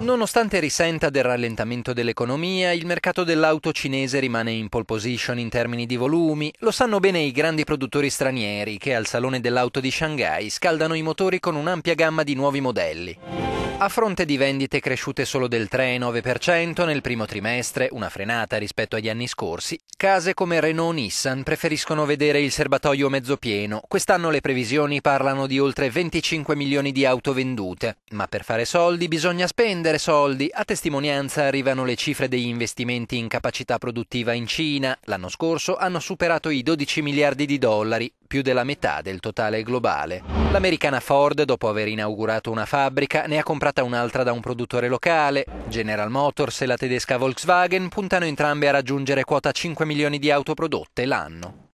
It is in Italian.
Nonostante risenta del rallentamento dell'economia, il mercato dell'auto cinese rimane in pole position in termini di volumi. Lo sanno bene i grandi produttori stranieri che al Salone dell'Auto di Shanghai scaldano i motori con un'ampia gamma di nuovi modelli. A fronte di vendite cresciute solo del 3,9% nel primo trimestre, una frenata rispetto agli anni scorsi, case come Renault Nissan preferiscono vedere il serbatoio mezzo pieno. Quest'anno le previsioni parlano di oltre 25 milioni di auto vendute. Ma per fare soldi bisogna spendere soldi. A testimonianza arrivano le cifre degli investimenti in capacità produttiva in Cina. L'anno scorso hanno superato i 12 miliardi di dollari, più della metà del totale globale. L'americana Ford, dopo aver inaugurato una fabbrica, ne ha comprata un'altra da un produttore locale. General Motors e la tedesca Volkswagen puntano entrambe a raggiungere quota 5 milioni di auto prodotte l'anno.